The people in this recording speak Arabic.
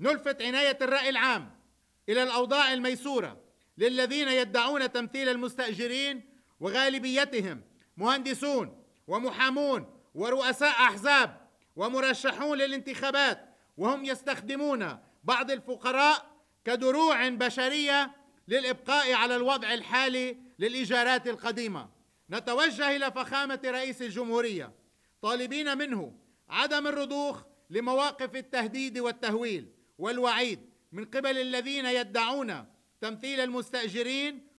نلفت عناية الرأي العام إلى الأوضاع الميسورة للذين يدعون تمثيل المستأجرين وغالبيتهم مهندسون ومحامون ورؤساء أحزاب ومرشحون للانتخابات وهم يستخدمون بعض الفقراء كدروع بشرية للإبقاء على الوضع الحالي للإيجارات القديمة نتوجه إلى فخامة رئيس الجمهورية طالبين منه عدم الرضوخ لمواقف التهديد والتهويل والوعيد من قبل الذين يدعون تمثيل المستاجرين